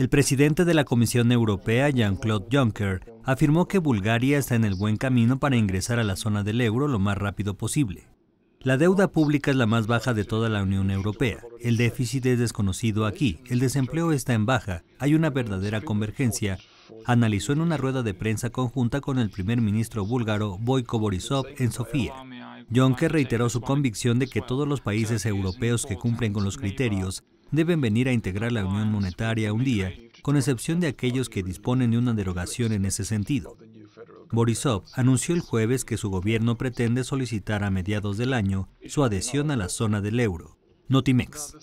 El presidente de la Comisión Europea, Jean-Claude Juncker, afirmó que Bulgaria está en el buen camino para ingresar a la zona del euro lo más rápido posible. La deuda pública es la más baja de toda la Unión Europea. El déficit es desconocido aquí, el desempleo está en baja, hay una verdadera convergencia, analizó en una rueda de prensa conjunta con el primer ministro búlgaro Boyko Borisov en Sofía. Juncker reiteró su convicción de que todos los países europeos que cumplen con los criterios deben venir a integrar la Unión Monetaria un día, con excepción de aquellos que disponen de una derogación en ese sentido. Borisov anunció el jueves que su gobierno pretende solicitar a mediados del año su adhesión a la zona del euro. Notimex.